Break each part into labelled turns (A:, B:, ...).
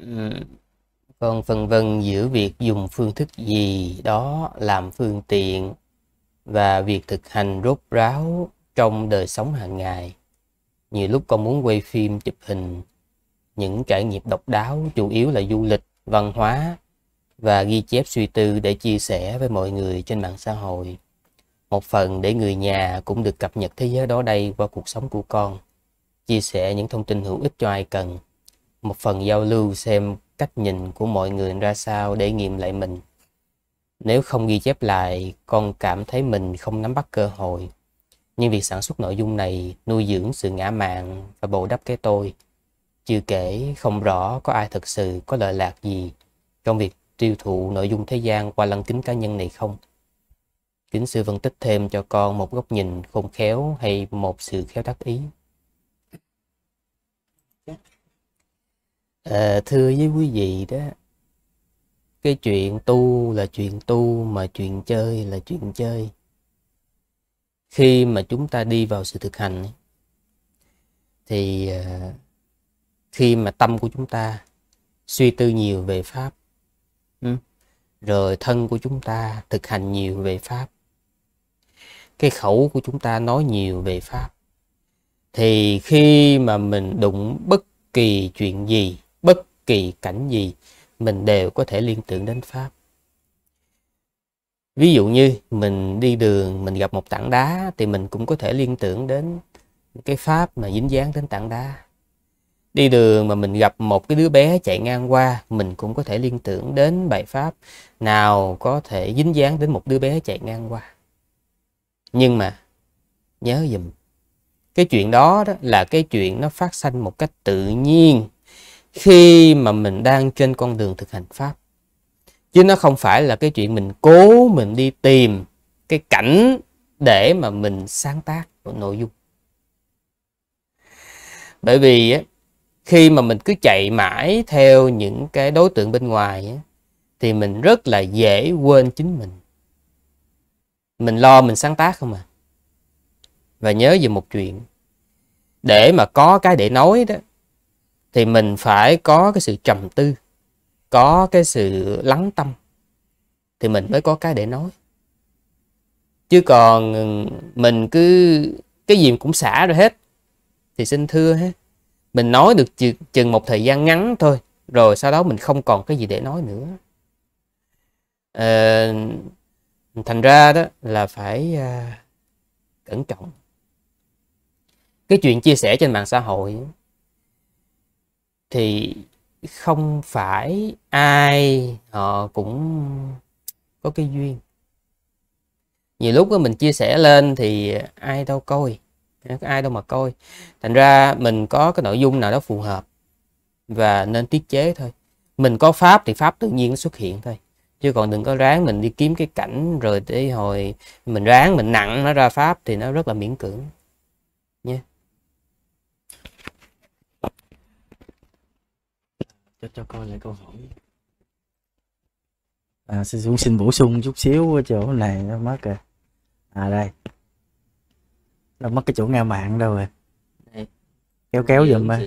A: còn vâng, phân vân giữa việc dùng phương thức gì đó làm phương tiện và việc thực hành rốt ráo trong đời sống hàng ngày nhiều lúc con muốn quay phim chụp hình những trải nghiệm độc đáo chủ yếu là du lịch văn hóa và ghi chép suy tư để chia sẻ với mọi người trên mạng xã hội một phần để người nhà cũng được cập nhật thế giới đó đây qua cuộc sống của con chia sẻ những thông tin hữu ích cho ai cần một phần giao lưu xem cách nhìn của mọi người ra sao để nghiệm lại mình nếu không ghi chép lại con cảm thấy mình không nắm bắt cơ hội nhưng việc sản xuất nội dung này nuôi dưỡng sự ngã mạn và bù đắp cái tôi chưa kể không rõ có ai thực sự có lợi lạc gì trong việc tiêu thụ nội dung thế gian qua lăng kính cá nhân này không kính sư phân tích thêm cho con một góc nhìn khôn khéo hay một sự khéo tác ý à, thưa với quý vị đó cái chuyện tu là chuyện tu mà chuyện chơi là chuyện chơi khi mà chúng ta đi vào sự thực hành thì ờ, khi mà tâm của chúng ta suy tư nhiều về pháp ừ, rồi thân của chúng ta thực hành nhiều về pháp cái khẩu của chúng ta nói nhiều về pháp thì khi mà mình đụng bất kỳ chuyện gì bất kỳ cảnh gì mình đều có thể liên tưởng đến pháp ví dụ như mình đi đường mình gặp một tảng đá thì mình cũng có thể liên tưởng đến cái pháp mà dính dáng đến tảng đá đi đường mà mình gặp một cái đứa bé chạy ngang qua mình cũng có thể liên tưởng đến bài pháp nào có thể dính dáng đến một đứa bé chạy ngang qua nhưng mà nhớ dùm cái chuyện đó, đó là cái chuyện nó phát sinh một cách tự nhiên khi mà mình đang trên con đường thực hành pháp chứ nó không phải là cái chuyện mình cố mình đi tìm cái cảnh để mà mình sáng tác nội dung bởi vì khi mà mình cứ chạy mãi theo những cái đối tượng bên ngoài thì mình rất là dễ quên chính mình mình lo mình sáng tác không à và nhớ về một chuyện để mà có cái để nói đó thì mình phải có cái sự trầm tư có cái sự lắng tâm thì mình mới có cái để nói chứ còn mình cứ cái gì cũng xả rồi hết thì xin thưa hết mình nói được chừng một thời gian ngắn thôi rồi sau đó mình không còn cái gì để nói nữa à, thành ra đó là phải à, cẩn trọng cái chuyện chia sẻ trên mạng xã hội thì không phải ai họ ờ, cũng có cái duyên nhiều lúc mình chia sẻ lên thì ai đâu coi ai đâu mà coi thành ra mình có cái nội dung nào đó phù hợp và nên tiết chế thôi mình có pháp thì pháp tự nhiên nó xuất hiện thôi chứ còn đừng có ráng mình đi kiếm cái cảnh rồi tới hồi mình ráng mình nặng nó ra pháp thì nó rất là miễn cưỡng
B: cho cho coi lại câu hỏi à, xin xin bổ sung chút xíu chỗ này nó mất rồi à đây nó mất cái chỗ ngang mạng đâu rồi đây. kéo kéo giùm mà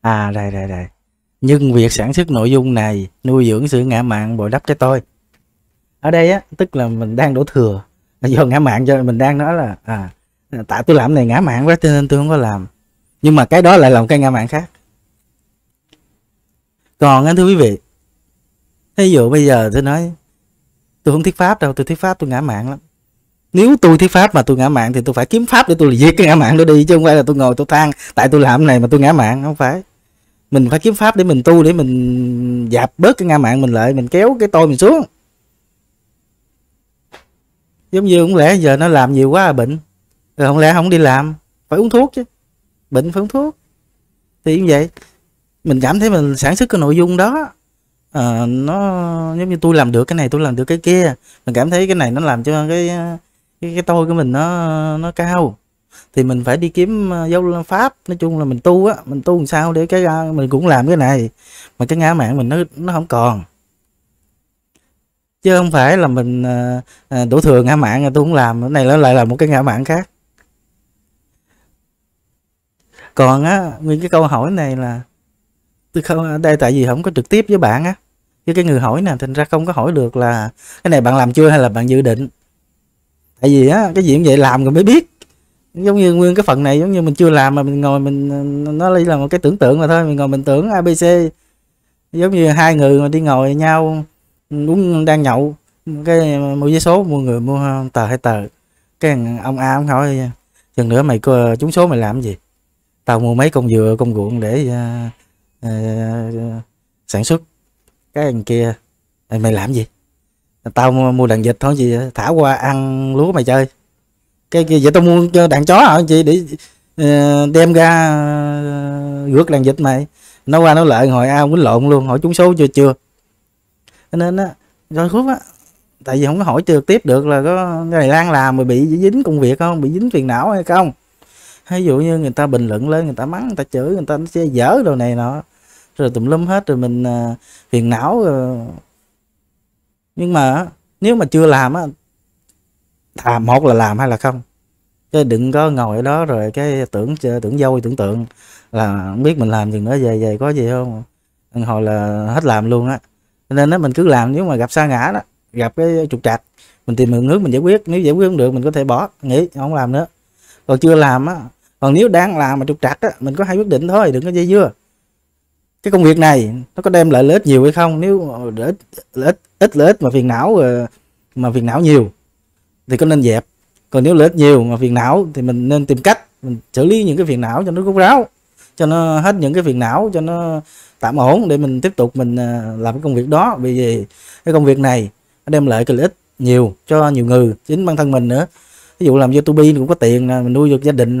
B: à đây đây đây nhưng việc sản xuất nội dung này nuôi dưỡng sự ngã mạng bồi đắp cho tôi ở đây á tức là mình đang đổ thừa do ngã mạng cho mình đang nói là à tại tôi làm này ngã mạng quá cho nên tôi không có làm nhưng mà cái đó lại làm cái ngã mạng khác còn anh thưa quý vị ví dụ bây giờ tôi nói tôi không thuyết pháp đâu tôi thuyết pháp tôi ngã mạng lắm nếu tôi thuyết pháp mà tôi ngã mạng thì tôi phải kiếm pháp để tôi diệt cái ngã mạng đó đi chứ không phải là tôi ngồi tôi than tại tôi làm này mà tôi ngã mạng không phải mình phải kiếm pháp để mình tu để mình dạp bớt cái ngã mạng mình lại mình kéo cái tôi mình xuống giống như cũng lẽ giờ nó làm nhiều quá à bệnh rồi không lẽ không đi làm phải uống thuốc chứ bệnh phải uống thuốc thì như vậy mình cảm thấy mình sản xuất cái nội dung đó à, nó giống như tôi làm được cái này tôi làm được cái kia mình cảm thấy cái này nó làm cho cái cái, cái tôi của mình nó nó cao thì mình phải đi kiếm ờ, dấu pháp nói chung là mình tu á mình tu làm sao để cái ờ, mình cũng làm cái này mà cái ngã mạng mình nó nó không còn chứ không phải là mình đổ thừa ngã mạng rồi tôi cũng làm cái này nó lại là một cái ngã mạng khác còn á nguyên cái câu hỏi này là tôi không đây tại vì không có trực tiếp với bạn á với cái người hỏi nè thành ra không có hỏi được là cái này bạn làm chưa hay là bạn dự định tại vì á cái gì cũng vậy làm rồi mới biết giống như nguyên cái phần này giống như mình chưa làm mà mình ngồi mình nó là một cái tưởng tượng mà thôi mình ngồi mình tưởng abc giống như hai người mà đi ngồi nhau uống đang nhậu cái mua giấy số mua người mua tờ hay tờ cái ông a ông hỏi chừng nữa mày có ờ, trúng số mày làm gì tao mua mấy con dừa con ruộng để ờ, Ờ, sản xuất cái thằng kia mày làm gì tao mua đàn vịt thôi gì thả qua ăn lúa mày chơi cái kia vậy tao mua cho đàn chó hả chị để ờ, đem ra ờ, rước đàn vịt mày nó qua nó lợi hồi ao quýnh lộn luôn hỏi trúng số chưa chưa nên á rồi khúc á tại vì không có hỏi trực tiếp được là có cái này đang làm mà bị dính công việc không bị dính phiền não hay không ví dụ như người ta bình luận lên người ta mắng người ta chửi người ta nó sẽ dở đồ này nọ rồi tùm lum hết rồi mình uh, phiền não rồi. À. nhưng mà nếu mà chưa làm á à, một là làm hay là không chứ đừng có ngồi đó rồi cái tưởng tưởng dâu tưởng tượng là không biết mình làm gì nữa về về có gì không hồi là hết làm luôn á nên nó mình cứ làm nếu mà gặp xa ngã đó gặp cái trục trặc mình tìm đường nước mình giải quyết nếu giải quyết không được mình có thể bỏ nghỉ không làm nữa còn chưa làm á còn nếu đang làm mà trục trặc á mình có hai quyết định thôi đừng có dây dưa cái công việc này nó có đem lại lợi ích nhiều hay không nếu lợi ích lợi ích ít lợi ích mà phiền não ờ, mà phiền não nhiều thì có nên dẹp còn nếu lợi ích nhiều mà phiền não thì mình nên tìm cách mình xử lý những cái phiền não cho nó rút ráo cho nó hết những cái phiền não cho nó tạm ổn để mình tiếp tục mình ờ, làm cái công việc đó vì cái công việc này nó đem lại cái lợi ích nhiều cho nhiều người chính bản thân mình nữa ví dụ làm youtube cũng có tiền mình nuôi được gia đình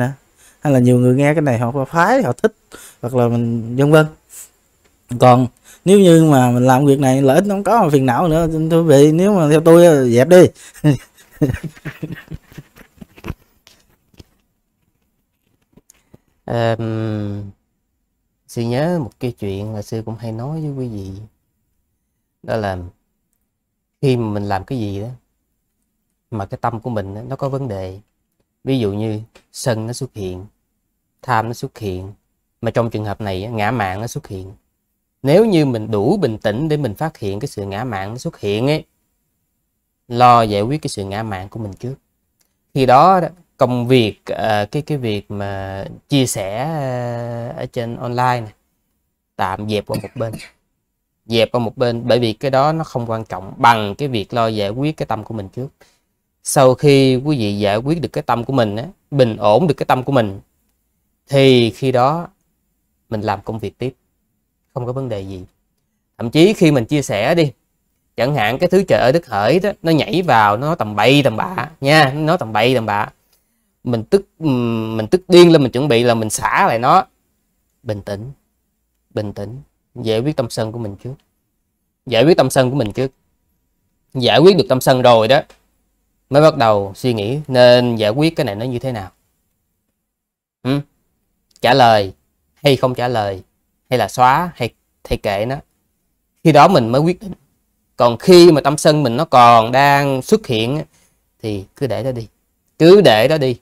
B: hay là nhiều người nghe cái này họ phái họ thích hoặc là mình vân vân còn nếu như mà mình làm việc này lợi ích nó không có mà phiền não nữa thưa vị nếu mà theo tôi dẹp đi
A: um, sư nhớ một cái chuyện mà sư cũng hay nói với quý vị đó là khi mà mình làm cái gì đó mà cái tâm của mình đó, nó có vấn đề ví dụ như sân nó xuất hiện tham nó xuất hiện mà trong trường hợp này ngã mạng nó xuất hiện nếu như mình đủ bình tĩnh để mình phát hiện cái sự ngã mạng nó xuất hiện ấy lo giải quyết cái sự ngã mạng của mình trước khi đó công việc ờ, cái cái việc mà chia sẻ ờ, ở trên online này tạm dẹp qua một bên dẹp qua một bên bởi vì cái đó nó không quan trọng bằng cái việc lo giải quyết cái tâm của mình trước sau khi quý vị giải quyết được cái tâm của mình bình ổn được cái tâm của mình thì khi đó mình làm công việc tiếp không có vấn đề gì thậm chí khi mình chia sẻ đi chẳng hạn cái thứ trời ở đức hỡi đó nó nhảy vào nó tầm bậy tầm bạ nha nó tầm bậy tầm bạ mình tức mình tức điên lên mình chuẩn bị là mình xả lại nó bình tĩnh bình tĩnh giải quyết tâm sân của mình trước giải quyết tâm sân của mình trước giải quyết được tâm sân rồi đó mới bắt đầu suy nghĩ nên giải quyết cái này nó như thế nào ừ? trả lời hay không trả lời hay là xóa hay hay kệ nó khi đó mình mới quyết định còn khi mà tâm sân mình nó còn đang xuất hiện thì cứ để nó đi cứ để đó đi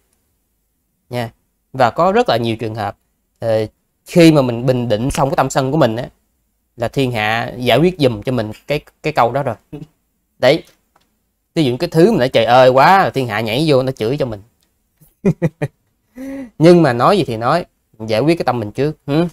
A: nha và có rất là nhiều trường hợp ờ, khi mà mình bình định xong cái tâm sân của mình á là thiên hạ giải quyết dùm cho mình cái cái câu đó rồi đấy ví dụ cái thứ mà nó trời ơi quá thiên hạ nhảy vô nó chửi cho mình nhưng mà nói gì thì nói giải quyết cái tâm mình trước ừ.